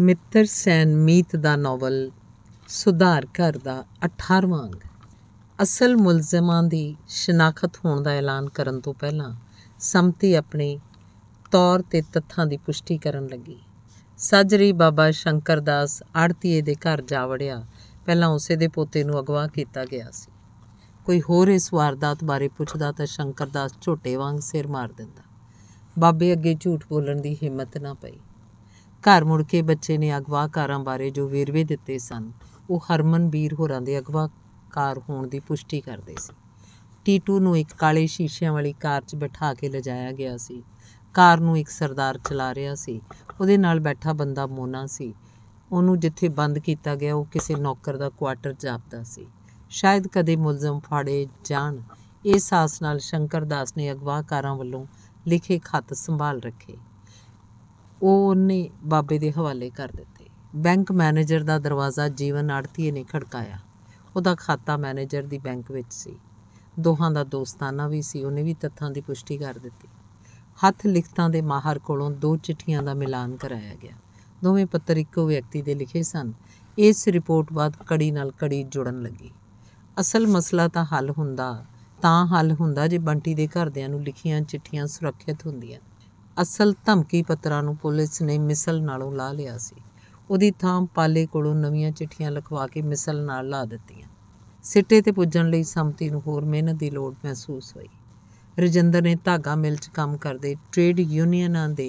ਮਿੱਤਰ ਸੈਨ ਮੀਤ ਦਾ ਨੋਵਲ ਸੁਧਾਰ ਘਰ ਦਾ 18ਵਾਂ ਅੰਗ ਅਸਲ ਮੁਲਜ਼ਮਾਂ ਦੀ ਸ਼ਨਾਖਤ ਹੋਣ ਦਾ ਐਲਾਨ ਕਰਨ ਤੋਂ ਪਹਿਲਾਂ ਸੰਮਤੀ ਆਪਣੇ ਤੌਰ ਤੇ ਤੱਥਾਂ ਦੀ ਪੁਸ਼ਟੀ ਕਰਨ ਲੱਗੀ ਸਾਜਰੀ ਬਾਬਾ ਸ਼ੰਕਰ ਦਾਸ ਆੜਤੀਏ ਦੇ ਘਰ ਜਾ ਵੜਿਆ ਪਹਿਲਾਂ ਉਸੇ ਦੇ ਪੋਤੇ ਨੂੰ ਅਗਵਾ ਕੀਤਾ ਗਿਆ ਸੀ ਕੋਈ ਹੋਰ ਇਸ ਵਾਰਦਾਤ ਬਾਰੇ ਪੁੱਛਦਾ ਤਾਂ ਸ਼ੰਕਰ ਦਾਸ ਝੋਟੇ ਵਾਂਗ ਸਿਰ ਮਾਰ ਦਿੰਦਾ ਬਾਬੇ ਅੱਗੇ ਝੂਠ ਬੋਲਣ ਦੀ ਹਿੰਮਤ ਨਾ ਪਈ ਘਰ ਮੁੜ ਕੇ ਬੱਚੇ ਨੇ ਅਗਵਾਕਾਰਾਂ ਬਾਰੇ ਜੋ ਵੇਰਵੇ ਦਿੱਤੇ ਸਨ ਉਹ ਹਰਮਨ ਵੀਰ ਹੋਰਾਂ ਦੇ ਅਗਵਾਕਾਰ ਹੋਣ ਦੀ ਪੁਸ਼ਟੀ ਕਰਦੇ ਸੀ ਟੀਟੂ ਨੂੰ ਇੱਕ ਕਾਲੇ ਸ਼ੀਸ਼ਿਆਂ ਵਾਲੀ ਕਾਰ 'ਚ ਬਿਠਾ ਕੇ ਲਿਜਾਇਆ ਗਿਆ ਸੀ ਕਾਰ ਨੂੰ ਇੱਕ ਸਰਦਾਰ ਚਲਾ ਰਿਹਾ ਸੀ ਉਹਦੇ ਨਾਲ ਬੈਠਾ ਬੰਦਾ ਮੋਨਾ ਸੀ ਉਹਨੂੰ ਜਿੱਥੇ ਬੰਦ ਕੀਤਾ ਗਿਆ ਉਹ ਕਿਸੇ ਨੌਕਰ ਦਾ ਕੁਆਟਰ ਜਾਪਦਾ ਸੀ ਸ਼ਾਇਦ ਕਦੇ ਮੁਲਜ਼ਮ ਫਾੜੇ ਜਾਣ ਇਸ ਆਸ ਨਾਲ ਸ਼ੰਕਰਦਾਸ ਨੇ ਅਗਵਾਕਾਰਾਂ ਵੱਲੋਂ ਲਿਖੇ ਖੱਤ ਸੰਭਾਲ ਰੱਖੇ ਉਹ ਉਹਨੇ ਬਾਬੇ ਦੇ ਹਵਾਲੇ ਕਰ ਦਿੱਤੇ ਬੈਂਕ ਮੈਨੇਜਰ ਦਾ ਦਰਵਾਜ਼ਾ ਜੀਵਨ ਆੜਤੀਏ ਨੇ ਖੜਕਾਇਆ ਉਹਦਾ ਖਾਤਾ ਮੈਨੇਜਰ ਦੀ ਬੈਂਕ ਵਿੱਚ ਸੀ ਦੋਹਾਂ ਦਾ ਦੋਸਤਾਨਾ ਵੀ ਸੀ ਉਹਨੇ ਵੀ ਤੱਥਾਂ ਦੀ ਪੁਸ਼ਟੀ ਕਰ ਦਿੱਤੀ ਹੱਥ ਲਿਖਤਾਂ ਦੇ ਮਾਹਰ ਕੋਲੋਂ ਦੋ ਚਿੱਠੀਆਂ ਦਾ ਮਿਲਾਨ ਕਰਾਇਆ ਗਿਆ ਦੋਵੇਂ ਪੱਤਰ ਇੱਕੋ ਵਿਅਕਤੀ ਦੇ ਲਿਖੇ ਸਨ ਇਸ ਰਿਪੋਰਟ ਬਾਅਦ ਕੜੀ ਨਾਲ ਕੜੀ ਜੁੜਨ ਲੱਗੀ ਅਸਲ ਮਸਲਾ ਤਾਂ ਹੱਲ ਹੁੰਦਾ ਤਾਂ ਹੱਲ ਹੁੰਦਾ ਜੇ ਬੰਟੀ ਦੇ ਘਰਦਿਆਂ ਨੂੰ ਲਿਖੀਆਂ ਚਿੱਠੀਆਂ ਸੁਰੱਖਿਅਤ ਹੁੰਦੀਆਂ ਅਸਲ ਧਮਕੀ ਪੱਤਰਾਂ ਨੂੰ ਪੁਲਿਸ ਨੇ ਮਿਸਲ ਨਾਲੋਂ ਲਾ ਲਿਆ ਸੀ ਉਹਦੀ ਥਾਂ ਪਾਲੇ ਕੋਲੋਂ ਨਵੀਆਂ ਚਿੱਠੀਆਂ ਲਿਖਵਾ ਕੇ ਮਿਸਲ ਨਾਲ ਲਾ ਦਿੱਤੀਆਂ ਸਿੱਟੇ ਤੇ ਪੁੱਜਣ ਲਈ ਸੰਮਤੀ ਨੂੰ ਹੋਰ ਮਿਹਨਤ ਦੀ ਲੋੜ ਮਹਿਸੂਸ ਹੋਈ ਰਜਿੰਦਰ ਨੇ ਧਾਗਾ ਮਿਲ 'ਚ ਕੰਮ ਕਰਦੇ ਟ੍ਰੇਡ ਯੂਨੀਅਨਾਂ ਦੇ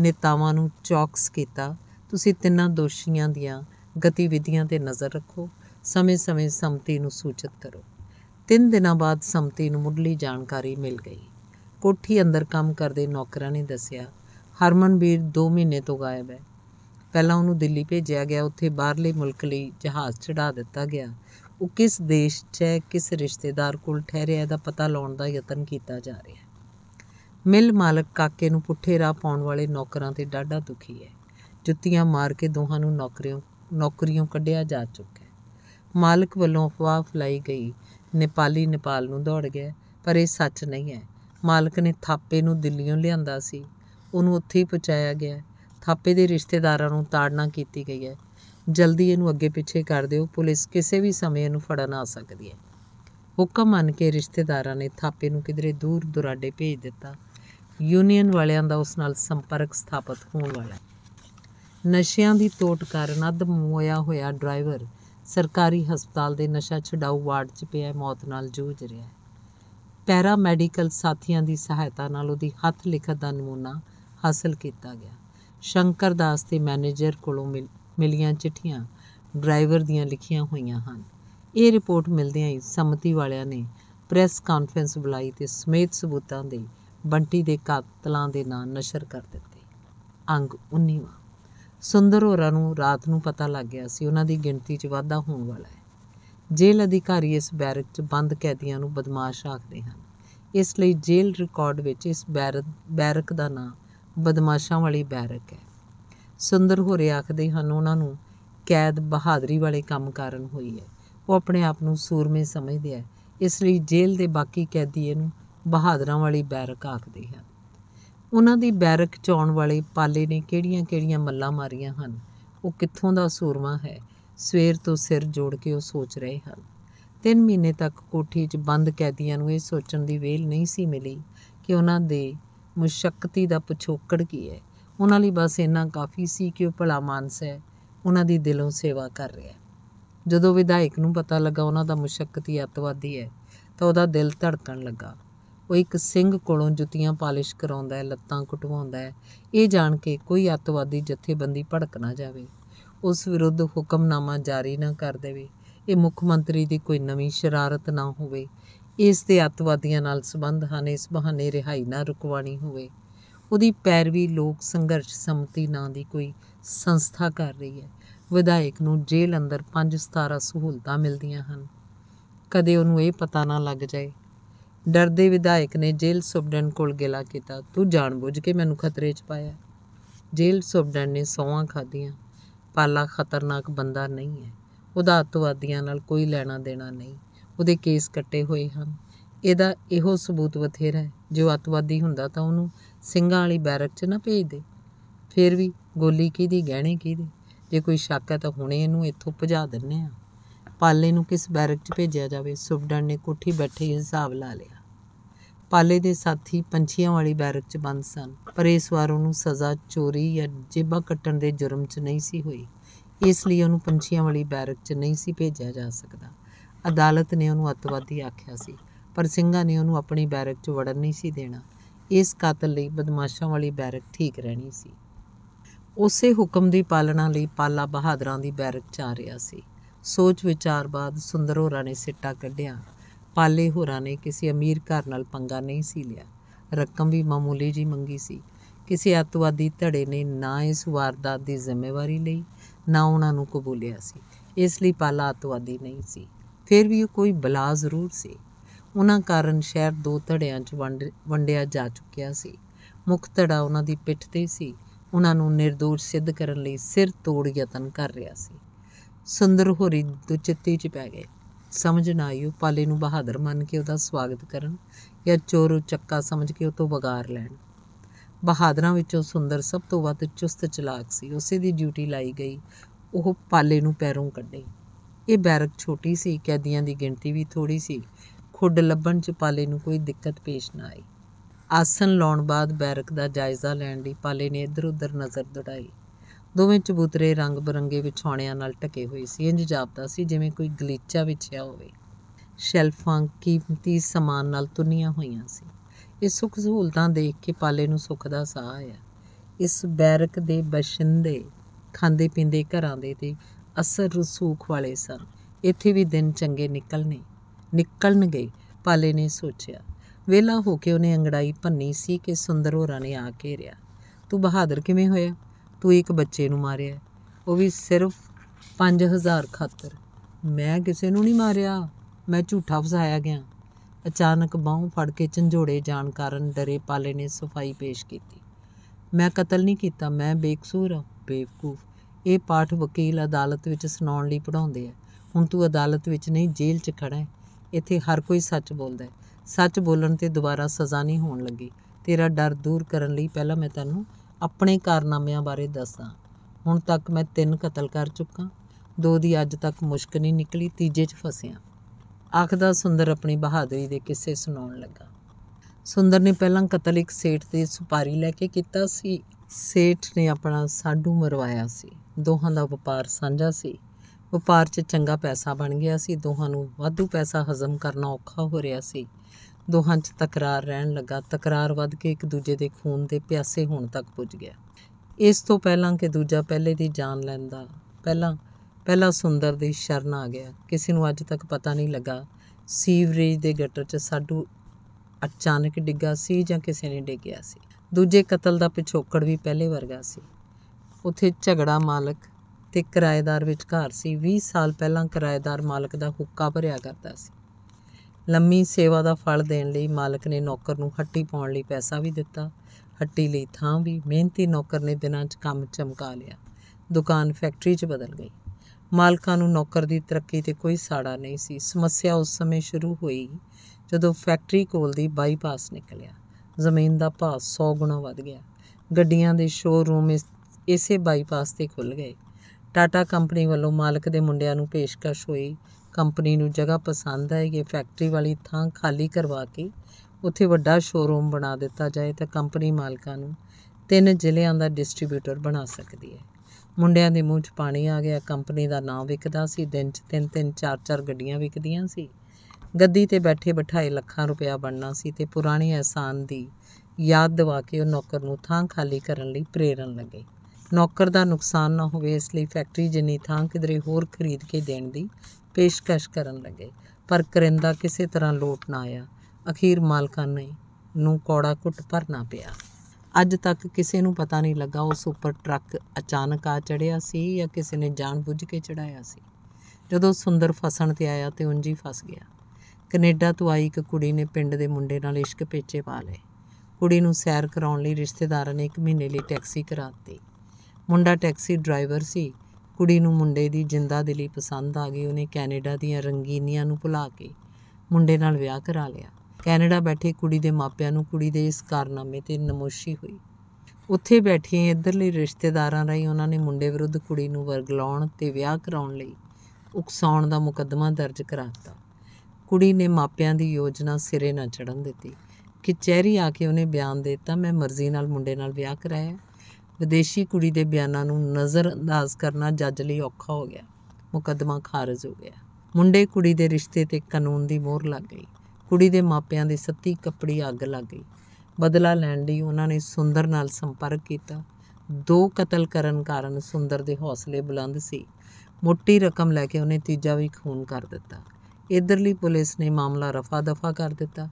ਨੇਤਾਵਾਂ ਨੂੰ ਚੌਕਸ ਕੀਤਾ ਤੁਸੀਂ ਤਿੰਨਾਂ ਦੋਸ਼ੀਆਂ ਦੀਆਂ ਗਤੀਵਿਧੀਆਂ ਤੇ ਨਜ਼ਰ ਰੱਖੋ ਸਮੇਂ-ਸਮੇਂ ਸੰਮਤੀ ਨੂੰ ਸੂਚਿਤ ਕਰੋ ਤਿੰਨ ਦਿਨਾਂ ਬਾਅਦ ਸੰਮਤੀ ਨੂੰ ਮੁੱਢਲੀ ਜਾਣਕਾਰੀ ਮਿਲ ਗਈ ਕੋਠੀ ਅੰਦਰ ਕੰਮ ਕਰਦੇ ਨੌਕਰਾਂ ਨੇ ਦੱਸਿਆ ਹਰਮਨਵੀਰ 2 ਮਹੀਨੇ ਤੋਂ ਗਾਇਬ ਹੈ ਪਹਿਲਾਂ ਉਹਨੂੰ ਦਿੱਲੀ ਭੇਜਿਆ ਗਿਆ ਉੱਥੇ ਬਾਹਰਲੇ ਮੁਲਕ ਲਈ ਜਹਾਜ਼ ਚੜਾ ਦਿੱਤਾ ਗਿਆ ਉਹ ਕਿਸ ਦੇਸ਼ 'ਚ ਹੈ ਕਿਸ ਰਿਸ਼ਤੇਦਾਰ ਕੋਲ ਠਹਿਰਿਆ ਦਾ ਪਤਾ ਲਾਉਣ ਦਾ ਯਤਨ ਕੀਤਾ ਜਾ ਰਿਹਾ ਹੈ ਮਿਲ ਮਾਲਕ ਕਾਕੇ ਨੂੰ ਪੁੱਠੇ ਰਾਹ ਪਾਉਣ ਵਾਲੇ ਨੌਕਰਾਂ ਤੇ ਡਾਢਾ ਦੁਖੀ ਹੈ ਜੁੱਤੀਆਂ ਮਾਰ ਕੇ ਦੋਹਾਂ ਨੂੰ ਨੌਕਰੀਆਂ ਨੌਕਰੀਆਂ ਕੱਢਿਆ ਜਾ ਚੁੱਕਾ ਹੈ ਮਾਲਕ ਵੱਲੋਂ ਅਫਵਾਹ ਫਲਾਈ ਗਈ ਨੇਪਾਲੀ ਨੇਪਾਲ ਨੂੰ ਦੌੜ ਗਿਆ ਪਰ ਇਹ ਸੱਚ ਨਹੀਂ ਹੈ ਮਾਲਕ ਨੇ ਥਾਪੇ ਨੂੰ ਦਿੱਲੀੋਂ ਲਿਆਂਦਾ ਸੀ ਉਹਨੂੰ ਉੱਥੇ ਹੀ ਪਹੁੰਚਾਇਆ ਗਿਆ ਥਾਪੇ ਦੇ ਰਿਸ਼ਤੇਦਾਰਾਂ ਨੂੰ ਤਾੜਨਾ ਕੀਤੀ ਗਈ ਹੈ ਜਲਦੀ ਇਹਨੂੰ ਅੱਗੇ ਪਿੱਛੇ ਕਰ ਦਿਓ ਪੁਲਿਸ ਕਿਸੇ ਵੀ ਸਮੇਂ ਇਹਨੂੰ ਫੜਨ ਆ ਸਕਦੀ ਹੈ ਹੁਕਮ ਮੰਨ ਕੇ ਰਿਸ਼ਤੇਦਾਰਾਂ ਨੇ ਥਾਪੇ ਨੂੰ ਕਿਧਰੇ ਦੂਰ ਦੁਰਾਡੇ ਭੇਜ ਦਿੱਤਾ ਯੂਨੀਅਨ ਵਾਲਿਆਂ ਦਾ ਉਸ ਨਾਲ ਸੰਪਰਕ ਸਥਾਪਿਤ ਹੋਣ ਵਾਲਾ ਨਸ਼ਿਆਂ ਦੀ ਤੋਟ ਕਾਰਨ ਅੱਧ ਮੋਇਆ ਹੋਇਆ ਡਰਾਈਵਰ ਸਰਕਾਰੀ ਹਸਪਤਾਲ ਦੇ ਨਸ਼ਾ ਛਡਾਊ ਵਾਰਡ 'ਚ ਪਿਆ ਮੌਤ ਨਾਲ ਜੂਝ ਰਿਹਾ ਹੈ ਪੈਰਾਮੈਡੀਕਲ ਸਾਥੀਆਂ ਦੀ ਸਹਾਇਤਾ ਨਾਲ ਉਹਦੀ ਹੱਥ ਲਿਖਤ ਦਾ ਨਮੂਨਾ ਹਾਸਲ ਕੀਤਾ ਗਿਆ ਸ਼ੰਕਰ ਦਾਸ ਦੇ ਮੈਨੇਜਰ ਕੋਲੋਂ ਮਿਲੀਆਂ ਚਿੱਠੀਆਂ ਡਰਾਈਵਰ ਦੀਆਂ ਲਿਖੀਆਂ ਹੋਈਆਂ ਹਨ ਇਹ ਰਿਪੋਰਟ ਮਿਲਦਿਆਂ ਹੀ ਸਮਤੀ ਵਾਲਿਆਂ ਨੇ ਪ੍ਰੈਸ ਕਾਨਫਰੰਸ ਬੁਲਾਈ ਤੇ ਸਮੇਤ ਸਬੂਤਾਂ ਦੇ ਬੰਟੀ ਦੇ ਕਾਤਲਾਂ ਦੇ ਨਾਂ ਨਸ਼ਰ ਕਰ ਦਿੱਤੇ ਅੰਗ 19 ਸੁੰਦਰ ਹੋਰਾਂ ਨੂੰ ਰਾਤ ਨੂੰ ਪਤਾ ਲੱਗ ਗਿਆ ਸੀ ਉਹਨਾਂ ਦੀ ਗਿਣਤੀ 'ਚ ਵਾਧਾ ਹੋਣ ਵਾਲਾ ਹੈ ਜੇਲ੍ਹ ਅਧਿਕਾਰੀ ਇਸ ਬੈਰਕ 'ਚ ਬੰਦ ਕੈਦੀਆਂ ਨੂੰ ਬਦਮਾਸ਼ ਆਖਦੇ ਹਨ ਇਸ ਲਈ ਜੇਲ੍ਹ ਰਿਕਾਰਡ ਵਿੱਚ ਇਸ ਬੈਰਕ ਬੈਰਕ ਦਾ ਨਾਮ ਬਦਮਾਸ਼ਾਂ ਵਾਲੀ ਬੈਰਕ ਹੈ ਸੁੰਦਰ ਹੋਰੇ ਆਖਦੇ ਹਨ ਉਹਨਾਂ ਨੂੰ ਕੈਦ ਬਹਾਦਰੀ ਵਾਲੇ ਕੰਮ ਕਾਰਨ ਹੋਈ ਹੈ ਉਹ ਆਪਣੇ ਆਪ ਨੂੰ ਸੂਰਮੇ ਸਮਝਦੇ ਹੈ ਇਸ ਲਈ ਜੇਲ੍ਹ ਦੇ ਬਾਕੀ ਕੈਦੀ ਇਹਨੂੰ ਬਹਾਦਰਾਂ ਵਾਲੀ ਬੈਰਕ ਆਖਦੇ ਹਨ ਉਹਨਾਂ ਦੀ ਬੈਰਕ ਆਉਣ ਵਾਲੇ ਪਾਲੇ ਨੇ ਕਿਹੜੀਆਂ-ਕਿਹੜੀਆਂ ਮੱਲਾਂ ਮਾਰੀਆਂ ਹਨ ਉਹ ਕਿੱਥੋਂ ਦਾ ਸੂਰਮਾ ਹੈ ਸਵੇਰ ਤੋਂ ਸਿਰ ਜੋੜ ਕੇ ਉਹ ਸੋਚ ਰਹੇ ਹਨ ਤਿੰਨ ਮਹੀਨੇ ਤੱਕ ਕੋਠੀ 'ਚ ਬੰਦ ਕੈਦੀਆਂ ਨੂੰ ਇਹ ਸੋਚਣ ਦੀ ਵੇਲ ਨਹੀਂ ਸੀ ਮਿਲੀ ਕਿ ਉਹਨਾਂ ਦੇ ਮੁਸ਼ਕਤੀ ਦਾ ਪਿਛੋਕੜ ਕੀ ਹੈ ਉਹਨਾਂ ਲਈ ਬਸ ਇੰਨਾ ਕਾਫੀ ਸੀ ਕਿ ਉਹ ਭਲਾ ਮਾਨਸ ਹੈ ਉਹਨਾਂ ਦੀ ਦਿਲੋਂ ਸੇਵਾ ਕਰ ਰਿਹਾ ਹੈ ਜਦੋਂ ਵਿਧਾਇਕ ਨੂੰ ਪਤਾ ਲੱਗਾ ਉਹਨਾਂ ਦਾ ਮੁਸ਼ਕਤੀ ਅਤਵਾਦੀ ਹੈ ਤਾਂ ਉਹਦਾ ਦਿਲ ਧੜਕਣ ਲੱਗਾ ਉਹ ਇੱਕ ਸਿੰਘ ਕੋਲੋਂ ਜੁੱਤੀਆਂ ਪਾਲਿਸ਼ ਕਰਾਉਂਦਾ ਹੈ ਲੱਤਾਂ ਕਟਵਾਉਂਦਾ ਹੈ ਇਹ ਜਾਣ ਕੇ ਕੋਈ ਅਤਵਾਦੀ ਜਥੇਬੰਦੀ ਭੜਕ ਨਾ ਜਾਵੇ ਉਸ ਵਿਰੁੱਧ ਹੁਕਮਨਾਮਾ ਜਾਰੀ ਨਾ ਕਰ ਦੇਵੇ ਇਹ ਮੁੱਖ ਮੰਤਰੀ ਦੀ ਕੋਈ ਨਵੀਂ ਸ਼ਰਾਰਤ ਨਾ ਹੋਵੇ ਇਸ ਦੇ ਅਤਵਾਦੀਆਂ ਨਾਲ ਸੰਬੰਧ ਹਨ ਇਸ ਬਹਾਨੇ ਰਿਹਾਈ ਨਾ ਰੁਕਵਾਣੀ ਹੋਵੇ ਉਹਦੀ ਪੈਰਵੀ ਲੋਕ ਸੰਘਰਸ਼ ਸਮਤੀ ਨਾਂ ਦੀ ਕੋਈ ਸੰਸਥਾ ਕਰ ਰਹੀ ਹੈ ਵਿਧਾਇਕ ਨੂੰ ਜੇਲ੍ਹ ਅੰਦਰ 5 17 ਸਹੂਲਤਾਂ ਮਿਲਦੀਆਂ ਹਨ ਕਦੇ ਉਹਨੂੰ ਇਹ ਪਤਾ ਨਾ ਲੱਗ ਜਾਏ ਡਰਦੇ ਵਿਧਾਇਕ ਨੇ ਜੇਲ੍ਹ ਸੁਪਰਡੈਂਟ ਕੋਲ ਗਿਲਾ ਕੀਤਾ ਤੂੰ ਜਾਣਬੁੱਝ ਕੇ ਮੈਨੂੰ ਖਤਰੇ 'ਚ ਪਾਇਆ ਜੇਲ੍ਹ ਸੁਪਰਡੈਂਟ ਨੇ ਸੌਆਂ ਖਾਧੀਆਂ ਪਾਲਾ ਖਤਰਨਾਕ ਬੰਦਾ ਨਹੀਂ ਹੈ ਉਹਦਾ ਅਤਵਾਦੀਆਂ ਨਾਲ ਕੋਈ ਲੈਣਾ ਦੇਣਾ ਨਹੀਂ ਉਹਦੇ ਕੇਸ ਕੱਟੇ ਹੋਏ ਹਨ ਇਹਦਾ ਇਹੋ ਸਬੂਤ ਬਥੇਰਾ ਹੈ ਜੋ ਅਤਵਾਦੀ ਹੁੰਦਾ ਤਾਂ ਉਹਨੂੰ ਸਿੰਘਾਂ ਵਾਲੀ ਬੈਰਕ 'ਚ ਨਾ ਭੇਜਦੇ ਫਿਰ ਵੀ ਗੋਲੀ ਕਿਹਦੀ ਗਹਿਣੇ ਕਿਹਦੇ ਜੇ ਕੋਈ ਸ਼ੱਕ ਹੈ ਤਾਂ ਹੁਣੇ ਇਹਨੂੰ ਇੱਥੋਂ ਭਜਾ ਦਿੰਨੇ ਆ ਪਾਲੇ ਨੂੰ ਕਿਸ ਬੈਰਕ 'ਚ ਭੇਜਿਆ ਜਾਵੇ ਸੁਬਡਨ ਨੇ ਕੋਠੀ ਬੈਠੇ ਹਿਸਾਬ ਲਾ ਲਿਆ ਪਾਲੇ ਦੇ ਸਾਥੀ ਪੰਛੀਆਂ ਵਾਲੀ ਬੈਰਕ 'ਚ ਬੰਦ ਸਨ ਪਰ ਇਸ ਵਾਰ ਉਹਨੂੰ ਸਜ਼ਾ ਚੋਰੀ ਜਾਂ ਜੇਬਾਂ ਕੱਟਣ ਦੇ ਜੁਰਮ 'ਚ ਨਹੀਂ ਸੀ ਹੋਈ ਇਸ ਲਈ ਉਹਨੂੰ ਪੰਛੀਆਂ ਵਾਲੀ ਬੈਰਕ 'ਚ ਨਹੀਂ ਸੀ ਭੇਜਿਆ ਜਾ ਸਕਦਾ ਅਦਾਲਤ ਨੇ ਉਹਨੂੰ ਅਤਵਾਦੀ ਆਖਿਆ ਸੀ ਪਰ ਸਿੰਘਾਂ ਨੇ ਉਹਨੂੰ ਆਪਣੀ ਬੈਰਕ 'ਚ ਵੜਨ ਨਹੀਂ ਸੀ ਦੇਣਾ ਇਸ ਕਾਤਲ ਲਈ ਬਦਮਾਸ਼ਾਂ ਵਾਲੀ ਬੈਰਕ ਠੀਕ ਰਹਿਣੀ ਸੀ ਉਸੇ ਹੁਕਮ ਦੀ ਪਾਲਣਾ ਲਈ ਪਾਲਾ ਬਹਾਦਰਾਂ ਦੀ ਬੈਰਕ 'ਚ ਆ ਰਿਹਾ ਸੀ ਸੋਚ ਵਿਚਾਰ ਬਾਅਦ ਸੁੰਦਰ ਹੋਰਾਂ ਨੇ ਸਿੱਟਾ ਕੱਢਿਆ ਪਾਲੇ ਹੋਰਾਂ ਨੇ ਕਿਸੇ ਅਮੀਰ ਘਰ ਨਾਲ ਪੰਗਾ ਨਹੀਂ ਸੀ ਲਿਆ ਰਕਮ ਵੀ ਮਾਮੂਲੀ ਜੀ ਮੰਗੀ ਸੀ ਕਿਸੇ ਅਤਵਾਦੀ ਧੜੇ ਨੇ ਨਾ ਇਸ ਵਾਰਦਾਤ ਦੀ ਜ਼ਿੰਮੇਵਾਰੀ ਲਈ ਨਾ ਉਹਨਾਂ ਨੂੰ ਕਬੂਲਿਆ ਸੀ ਇਸ ਲਈ ਪਾਲਾ ਅਤਵਾਦੀ ਨਹੀਂ ਸੀ ਫਿਰ ਵੀ ਉਹ ਕੋਈ ਬਲਾ ਜ਼ਰੂਰ ਸੀ ਉਹਨਾਂ ਕਾਰਨ ਸ਼ਹਿਰ ਦੋ ਧੜਿਆਂ 'ਚ ਵੰਡਿਆ ਜਾ ਚੁੱਕਿਆ ਸੀ ਮੁੱਖ ਧੜਾ ਉਹਨਾਂ ਦੀ ਪਿੱਠ ਤੇ ਸੀ ਉਹਨਾਂ ਨੂੰ નિર્ਦੋਸ਼ ਸਿੱਧ ਕਰਨ ਲਈ ਸਿਰ ਤੋੜ ਯਤਨ ਕਰ ਰਿਹਾ ਸੀ ਸੁੰਦਰ ਹੋਰੀ ਦੁਚਿੱਤੀ 'ਚ ਪੈ ਗਏ ਸਮਝ ਨਾ ਆਇਓ ਪਾਲੇ ਨੂੰ ਬਹਾਦਰ ਮੰਨ ਕੇ ਉਹਦਾ ਸਵਾਗਤ ਕਰਨ ਜਾਂ ਚੋਰ ਚੱਕਾ ਸਮਝ ਕੇ ਉਹ ਤੋਂ ਵਗਾਰ ਲੈਣ ਬਹਾਦਰਾਂ ਵਿੱਚੋਂ ਸੁੰਦਰ ਸਭ ਤੋਂ ਵੱਧ ਚੁਸਤ ਚਲਾਕ ਸੀ ਉਸੇ ਦੀ ਡਿਊਟੀ ਲਾਈ ਗਈ ਉਹ ਪਾਲੇ ਨੂੰ ਪੈਰੋਂ ਕੱਢੇ ਇਹ ਬੈਰਕ ਛੋਟੀ ਸੀ ਕੈਦੀਆਂ ਦੀ ਗਿਣਤੀ ਵੀ ਥੋੜੀ ਸੀ ਖੁੱਡ ਲੱਭਣ 'ਚ ਪਾਲੇ ਨੂੰ ਕੋਈ ਦਿੱਕਤ ਪੇਸ਼ ਨਾ ਆਈ ਆਸਨ ਲਾਉਣ ਬਾਅਦ ਬੈਰਕ ਦਾ ਜਾਇਜ਼ਾ ਲੈਣ ਲਈ ਪਾਲੇ ਨੇ ਇੱਧਰ-ਉੱਧਰ ਨਜ਼ਰ ਦੁੜਾਈ ਦੋਵੇਂ ਚਬੂਤਰੇ ਰੰਗ ਬਰੰਗੇ ਵਿਛੌਣਿਆਂ ਨਾਲ ਢਕੇ ਹੋਏ ਸੀ ਇੰਜ ਜਾਪਦਾ ਸੀ ਜਿਵੇਂ ਕੋਈ ਗਲੀਚਾ ਵਿਛਿਆ ਹੋਵੇ ਸ਼ੈਲਫਾਂ ਕੀਮਤੀ ਸਮਾਨ ਨਾਲ ਤੁੰਨੀਆਂ ਹੋਈਆਂ ਸੀ ਇਹ ਸੁੱਖ ਸਹੂਲਤਾਂ ਦੇਖ ਕੇ ਪਾਲੇ ਨੂੰ ਸੁੱਖ ਦਾ ਸਾਹ ਆਇਆ ਇਸ ਬੈਰਕ ਦੇ ਬਸ਼ਿੰਦੇ ਖਾਂਦੇ ਪੀਂਦੇ ਘਰਾਂ ਦੇ ਤੇ ਅਸਰ ਰਸੂਖ ਵਾਲੇ ਸਨ ਇੱਥੇ ਵੀ ਦਿਨ ਚੰਗੇ ਨਿਕਲਨੇ ਨਿਕਲਣਗੇ ਪਾਲੇ ਨੇ ਸੋਚਿਆ ਵੇਲਾ ਹੋ ਕੇ ਉਹਨੇ ਅੰਗੜਾਈ ਭੰਨੀ ਸੀ ਕਿ ਸੁੰਦਰ ਹੋਰਾਂ ਨੇ ਆ ਕੇ ਰਿਆ ਤੂੰ ਬਹਾਦਰ ਕਿਵੇਂ ਹੋਇਆ ਤੂੰ ਇੱਕ ਬੱਚੇ ਨੂੰ ਮਾਰਿਆ ਉਹ ਵੀ ਸਿਰਫ 5000 ਖਾਤਰ ਮੈਂ ਕਿਸੇ ਨੂੰ ਨਹੀਂ ਮਾਰਿਆ ਮੈਂ ਝੂਠਾ ਫਸਾਇਆ ਗਿਆ ਅਚਾਨਕ ਬਾਹ ਫੜ ਕੇ ਝੰਡੋੜੇ ਜਾਣ ਕਾਰਨ ਡਰੇ ਪਾਲੇ ਨੇ ਸਫਾਈ ਪੇਸ਼ ਕੀਤੀ ਮੈਂ ਕਤਲ ਨਹੀਂ ਕੀਤਾ ਮੈਂ ਬੇਕਸੂਰ ਹਾਂ ਬੇਵਕੂਫ ਇਹ ਪਾਠ ਵਕੀਲ ਅਦਾਲਤ ਵਿੱਚ ਸੁਣਾਉਣ ਲਈ ਪੜਾਉਂਦੇ ਆ ਹੁਣ ਤੂੰ ਅਦਾਲਤ ਵਿੱਚ ਨਹੀਂ ਜੇਲ੍ਹ 'ਚ ਖੜਾ ਹੈ ਇੱਥੇ ਹਰ ਕੋਈ ਸੱਚ ਬੋਲਦਾ ਹੈ ਸੱਚ ਬੋਲਣ ਤੇ ਦੁਬਾਰਾ ਸਜ਼ਾ ਨਹੀਂ ਹੋਣ ਲੱਗੀ ਤੇਰਾ ਡਰ ਦੂਰ ਕਰਨ ਲਈ ਪਹਿਲਾਂ ਮੈਂ ਤੈਨੂੰ ਆਪਣੇ ਕਾਰਨਾਮਿਆਂ ਬਾਰੇ ਦੱਸਾਂ ਹੁਣ ਤੱਕ ਮੈਂ ਤਿੰਨ ਕਤਲ ਕਰ ਚੁੱਕਾ ਦੋ ਦੀ ਅੱਜ ਤੱਕ ਮੁਸ਼ਕ ਨਹੀਂ ਨਿਕਲੀ ਤੀਜੇ 'ਚ ਫਸਿਆ ਆਖਦਾ ਸੁੰਦਰ ਆਪਣੀ ਬਹਾਦਰੀ ਦੇ ਕਿੱਸੇ ਸੁਣਾਉਣ ਲੱਗਾ ਸੁੰਦਰ ਨੇ ਪਹਿਲਾਂ ਕਤਲ ਇੱਕ ਸੇਠ ਦੀ ਸੁਪਾਰੀ ਲੈ ਕੇ ਕੀਤਾ ਸੀ ਸੇਠ ਨੇ ਆਪਣਾ ਸਾਡੂ ਮਰਵਾਇਆ ਸੀ ਦੋਹਾਂ ਦਾ ਵਪਾਰ ਸਾਂਝਾ ਸੀ ਵਪਾਰ 'ਚ ਚੰਗਾ ਪੈਸਾ ਬਣ ਗਿਆ ਸੀ ਦੋਹਾਂ ਨੂੰ ਵਾਧੂ ਪੈਸਾ ਹਜ਼ਮ ਕਰਨਾ ਔਖਾ ਹੋ ਰਿਹਾ ਸੀ ਦੋਹਾਂ 'ਚ ਤਕਰਾਰ ਰਹਿਣ ਲੱਗਾ ਤਕਰਾਰ ਵੱਧ ਕੇ ਇੱਕ ਦੂਜੇ ਦੇ ਖੂਨ ਦੇ ਪਿਆਸੇ ਹੋਣ ਤੱਕ ਪੁੱਜ ਗਿਆ ਇਸ ਤੋਂ ਪਹਿਲਾਂ ਕਿ ਦੂਜਾ ਪਹਿਲੇ ਦੀ ਜਾਨ ਲੈਂਦਾ ਪਹਿਲਾਂ ਪਹਿਲਾ ਸੁੰਦਰ ਦੀ ਸ਼ਰਨ ਆ ਗਿਆ ਕਿਸੇ ਨੂੰ ਅੱਜ ਤੱਕ ਪਤਾ ਨਹੀਂ ਲੱਗਾ ਸੀਵਰੇਜ ਦੇ ਗਟਰ 'ਚ ਸਾਡੂ ਅਚਾਨਕ ਡਿੱਗਾ ਸੀ ਜਾਂ ਕਿਸੇ ਨੇ ਡਿੱਗਿਆ ਸੀ ਦੂਜੇ ਕਤਲ ਦਾ ਪਿਛੋਕੜ ਵੀ ਪਹਿਲੇ ਵਰਗਾ ਸੀ ਉਥੇ ਝਗੜਾ ਮਾਲਕ ਤੇ ਕਿਰਾਏਦਾਰ ਵਿਚਕਾਰ ਸੀ 20 ਸਾਲ ਪਹਿਲਾਂ ਕਿਰਾਏਦਾਰ ਮਾਲਕ ਦਾ ਹੁੱਕਾ ਭਰਿਆ ਕਰਦਾ ਸੀ ਲੰਮੀ ਸੇਵਾ ਦਾ ਫਲ ਦੇਣ ਲਈ ਮਾਲਕ ਨੇ ਨੌਕਰ ਨੂੰ ਹੱਟੀ ਪਾਉਣ ਲਈ ਪੈਸਾ ਵੀ ਦਿੱਤਾ ਹੱਟੀ ਲਈ ਥਾਂ ਵੀ ਮਿਹਨਤੀ ਨੌਕਰ ਨੇ ਦਿਨਾਂ 'ਚ ਕੰਮ ਚਮਕਾ ਲਿਆ ਦੁਕਾਨ ਫੈਕਟਰੀ 'ਚ ਬਦਲ ਗਈ ਮਾਲਕਾਂ ਨੂੰ ਨੌਕਰ ਦੀ ਤਰੱਕੀ ਤੇ ਕੋਈ ਸਾੜਾ ਨਹੀਂ ਸੀ ਸਮੱਸਿਆ ਉਸ ਸਮੇਂ ਸ਼ੁਰੂ ਹੋਈ ਜਦੋਂ ਫੈਕਟਰੀ ਕੋਲ ਦੀ ਬਾਈਪਾਸ ਨਿਕਲਿਆ ਜ਼ਮੀਨ ਦਾ ਭਾਅ 100 ਗੁਣਾ ਵੱਧ ਗਿਆ ਗੱਡੀਆਂ ਦੇ ਸ਼ੋਰੂਮ ਇਸੇ ਬਾਈਪਾਸ ਤੇ ਖੁੱਲ ਗਏ ਟਾਟਾ ਕੰਪਨੀ ਵੱਲੋਂ ਮਾਲਕ ਦੇ ਮੁੰਡਿਆਂ ਨੂੰ ਪੇਸ਼ਕਸ਼ ਹੋਈ ਕੰਪਨੀ ਨੂੰ ਜਗ੍ਹਾ ਪਸੰਦ ਹੈ ਇਹ ਫੈਕਟਰੀ ਵਾਲੀ ਥਾਂ ਖਾਲੀ ਕਰਵਾ ਕੇ ਉੱਥੇ ਵੱਡਾ ਸ਼ੋਰੂਮ ਬਣਾ ਦਿੱਤਾ ਜਾਏ ਤਾਂ ਕੰਪਨੀ ਮਾਲਕਾਂ ਨੂੰ ਤਿੰਨ ਜ਼ਿਲ੍ਹਿਆਂ ਦਾ ਡਿਸਟ੍ਰੀਬਿਊਟਰ ਬਣਾ ਸਕਦੀ ਹੈ ਮੁੰਡਿਆਂ ਦੇ ਮੂੰਹ 'ਚ ਪਾਣੀ ਆ ਗਿਆ ਕੰਪਨੀ ਦਾ ਨਾਮ ਵਿਕਦਾ ਸੀ ਦਿਨ 'ਚ ਤਿੰਨ ਤਿੰਨ ਚਾਰ ਚਾਰ ਗੱਡੀਆਂ ਵਿਕਦੀਆਂ ਸੀ ਗੱਦੀ ਤੇ ਬੈਠੇ ਬਿਠਾਏ ਲੱਖਾਂ ਰੁਪਇਆ ਬਣਨਾ ਸੀ ਤੇ ਪੁਰਾਣੇ ਅਹਿਸਾਨ ਦੀ ਯਾਦ ਦਿਵਾ ਕੇ ਉਹ ਨੌਕਰ ਨੂੰ ਥਾਂ ਖਾਲੀ ਕਰਨ ਲਈ ਪ੍ਰੇਰਨ ਲੱਗੇ ਨੌਕਰ ਦਾ ਨੁਕਸਾਨ ਨਾ ਹੋਵੇ ਇਸ ਲਈ ਫੈਕਟਰੀ ਜਿੰਨੀ ਥਾਂ ਕਿਧਰੇ ਹੋਰ ਖਰੀਦ ਕੇ ਦੇਣ ਦੀ ਪੇਸ਼ਕਸ਼ ਕਰਨ ਲੱਗੇ ਪਰ ਕਰਿੰਦਾ ਕਿਸੇ ਤਰ੍ਹਾਂ ਲੋਟ ਨਾ ਆਇਆ ਅਖੀਰ ਮਾਲਕਾਂ ਨੇ ਨੂੰ ਕੋੜਾ ਕੁੱਟ ਭਰਨਾ ਪਿਆ ਅੱਜ ਤੱਕ ਕਿਸੇ ਨੂੰ ਪਤਾ ਨਹੀਂ ਲੱਗਾ ਉਸ ਉੱਪਰ ਟਰੱਕ ਅਚਾਨਕ ਆ ਚੜਿਆ ਸੀ ਜਾਂ ਕਿਸੇ ਨੇ ਜਾਣਬੁੱਝ ਕੇ ਚੜਾਇਆ ਸੀ ਜਦੋਂ ਸੁੰਦਰ ਫਸਣ ਤੇ ਆਇਆ ਤੇ ਉਂਝ ਹੀ ਫਸ ਗਿਆ ਕੈਨੇਡਾ ਤੋਂ ਆਈ ਇੱਕ ਕੁੜੀ ਨੇ ਪਿੰਡ ਦੇ ਮੁੰਡੇ ਨਾਲ ਇਸ਼ਕ ਪੇਚੇ ਪਾ ਲਏ ਕੁੜੀ ਨੂੰ ਸੈਰ ਕਰਾਉਣ ਲਈ ਰਿਸ਼ਤੇਦਾਰਾਂ ਨੇ ਇੱਕ ਮਹੀਨੇ ਲਈ ਟੈਕਸੀ ਕਰਾ ਦਿੱਤੀ ਮੁੰਡਾ ਟੈਕਸੀ ਡਰਾਈਵਰ ਸੀ ਕੁੜੀ ਨੂੰ ਮੁੰਡੇ ਦੀ ਜਿੰਦਾ ਦਿਲੀ ਪਸੰਦ ਆ ਗਈ ਉਹਨੇ ਕੈਨੇਡਾ ਦੀਆਂ ਰੰਗੀਨੀਆਂ ਨੂੰ ਭੁਲਾ ਕੇ ਮੁੰਡੇ ਨਾਲ ਵਿਆਹ ਕਰਾ ਲਿਆ ਕੈਨੇਡਾ ਬੈਠੇ ਕੁੜੀ ਦੇ ਮਾਪਿਆਂ ਨੂੰ ਕੁੜੀ ਦੇ ਇਸ ਕਾਰਨਾਮੇ ਤੇ ਨਮੋਸ਼ੀ ਹੋਈ ਉੱਥੇ ਬੈਠੇ ਇਧਰਲੇ ਰਿਸ਼ਤੇਦਾਰਾਂ ਰਾਹੀਂ ਉਹਨਾਂ ਨੇ ਮੁੰਡੇ ਵਿਰੁੱਧ ਕੁੜੀ ਨੂੰ ਵਰਗਲਾਉਣ ਤੇ ਵਿਆਹ ਕਰਾਉਣ ਲਈ ਉਕਸਾਉਣ ਦਾ ਮੁਕੱਦਮਾ ਦਰਜ ਕਰਾਤਾ ਕੁੜੀ ਨੇ ਮਾਪਿਆਂ ਦੀ ਯੋਜਨਾ ਸਿਰੇ ਨਾ ਚੜਨ ਦਿੱਤੀ ਕਿ ਚਿਹਰੀ ਆ ਕੇ ਉਹਨੇ ਬਿਆਨ ਦਿੱਤਾ ਮੈਂ ਮਰਜ਼ੀ ਨਾਲ ਮੁੰਡੇ ਨਾਲ ਵਿਆਹ ਕਰਾਇਆ ਵਿਦੇਸ਼ੀ ਕੁੜੀ ਦੇ ਬਿਆਨਾਂ ਨੂੰ ਨਜ਼ਰ ਅੰਦਾਜ਼ ਕਰਨਾ ਜੱਜ ਲਈ ਔਖਾ ਹੋ ਗਿਆ ਮੁਕੱਦਮਾ ਖਾਰਜ ਹੋ ਗਿਆ ਮੁੰਡੇ ਕੁੜੀ ਦੇ ਰਿਸ਼ਤੇ ਤੇ ਕਾਨੂੰਨ ਦੀ ਮੋਹਰ ਲੱਗ ਗਈ ਕੁੜੀ ਦੇ ਮਾਪਿਆਂ ਦੇ ਸੱਤੀ ਕੱਪੜੀ ਅੱਗ ਲੱਗ ਗਈ ਬਦਲਾ ਲੈਣ ਲਈ ਉਹਨਾਂ ਨੇ ਸੁੰਦਰ ਨਾਲ ਸੰਪਰਕ ਕੀਤਾ ਦੋ ਕਤਲ ਕਰਨ ਕਾਰਨ ਸੁੰਦਰ ਦੇ ਹੌਸਲੇ ਬੁਲੰਦ ਸੀ ਮੋਟੀ ਰਕਮ ਲੈ ਕੇ ਉਹਨੇ ਤੀਜਾ ਵੀ ਖੂਨ ਕਰ ਦਿੱਤਾ ਇਧਰਲੀ ਪੁਲਿਸ ਨੇ ਮਾਮਲਾ ਰਫਾ ਦਫਾ ਕਰ ਦਿੱਤਾ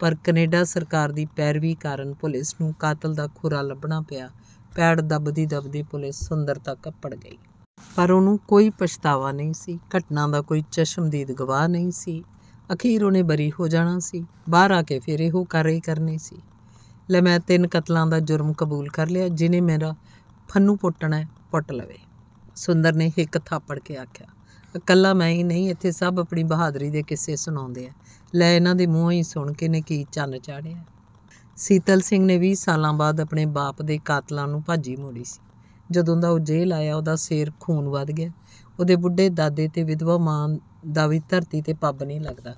ਪਰ ਕੈਨੇਡਾ ਸਰਕਾਰ ਦੀ ਪੈਰਵੀ ਕਾਰਨ ਪੁਲਿਸ ਨੂੰ ਕਾਤਲ ਦਾ ਖੁਰਾ ਲੱਭਣਾ ਪਿਆ ਪੈੜ ਦਬਦੀ ਦਬਦੀ ਪੁਲਿਸ ਸੁੰਦਰ ਤੱਕ ਅੱਪੜ ਗਈ ਪਰ ਉਹਨੂੰ ਕੋਈ ਪਛਤਾਵਾ ਨਹੀਂ ਸੀ ਘਟਨਾ ਦਾ ਕੋਈ ਚਸ਼ਮਦੀਦ ਗਵਾਹ ਨਹੀਂ ਸੀ ਅਖੀਰ ਉਹਨੇ ਬਰੀ ਹੋ ਜਾਣਾ ਸੀ ਬਾਹਰ ਆ ਕੇ ਫਿਰ ਇਹੋ ਰਹੀ ਕਰਨੀ ਸੀ ਲੈ ਮੈਂ ਤਿੰਨ ਕਤਲਾਂ ਦਾ ਜੁਰਮ ਕਬੂਲ ਕਰ ਲਿਆ ਜਿਨੇ ਮੇਰਾ ਫੰਨੂ ਪੁੱਟਣਾ ਪੁੱਟ ਲਵੇ ਸੁੰਦਰ ਨੇ ਇੱਕ ਥਾਪੜ ਕੇ ਆਖਿਆ ਇਕੱਲਾ ਮੈਂ ਹੀ ਨਹੀਂ ਇੱਥੇ ਸਭ ਆਪਣੀ ਬਹਾਦਰੀ ਦੇ ਕਿੱਸੇ ਸੁਣਾਉਂਦੇ ਆ ਲੈ ਇਹਨਾਂ ਦੇ ਮੂੰਹੋਂ ਹੀ ਸੁਣ ਕੇ ਨੇ ਕੀ ਚੰਨ ਚਾੜਿਆ ਸੀਤਲ ਸਿੰਘ ਨੇ 20 ਸਾਲਾਂ ਬਾਅਦ ਆਪਣੇ ਬਾਪ ਦੇ ਕਾਤਲਾਂ ਨੂੰ ਭਾਜੀ ਮੋੜੀ ਸੀ ਜਦੋਂ ਦਾ ਉਹ ਜੇਲ੍ਹ ਆਇਆ ਉਹਦਾ ਸਿਰ ਖੂਨ ਵੱਧ ਗਿਆ ਉਹਦੇ ਬੁੱਢੇ ਦਾਦੇ ਤੇ ਵਿਧਵਾ ਮਾਂ ਦਾ ਵੀ ਧਰਤੀ ਤੇ ਪੱਬ ਨਹੀਂ ਲੱਗਦਾ